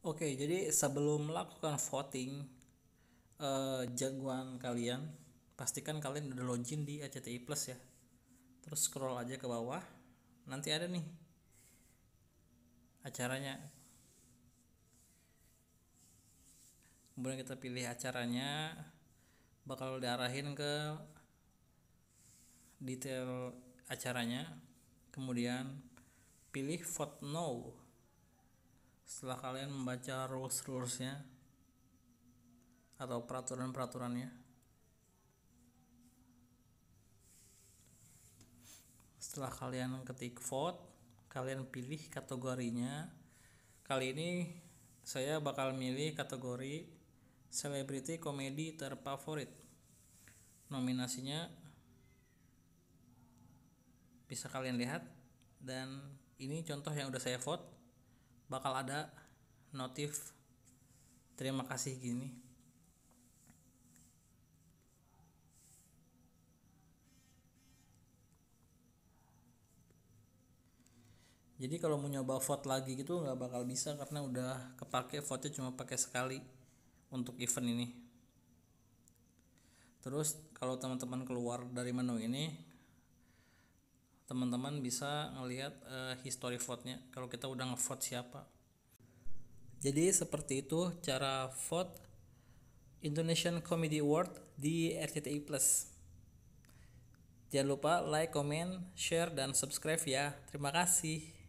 Oke, jadi sebelum melakukan voting eh, jagoan kalian, pastikan kalian udah login di ACTI Plus ya. Terus scroll aja ke bawah, nanti ada nih acaranya. Kemudian kita pilih acaranya, bakal diarahin ke detail acaranya, kemudian pilih vote no setelah kalian membaca rules rulesnya atau peraturan peraturannya setelah kalian ketik vote kalian pilih kategorinya kali ini saya bakal milih kategori selebriti komedi terfavorit nominasinya bisa kalian lihat dan ini contoh yang udah saya vote bakal ada notif terima kasih gini jadi kalau mau nyoba vote lagi gitu nggak bakal bisa karena udah kepake vote cuma pakai sekali untuk event ini terus kalau teman-teman keluar dari menu ini teman-teman bisa ngelihat uh, history vote-nya kalau kita udah ngevote siapa jadi seperti itu cara vote Indonesian Comedy Award di RCTI Plus jangan lupa like, comment, share, dan subscribe ya terima kasih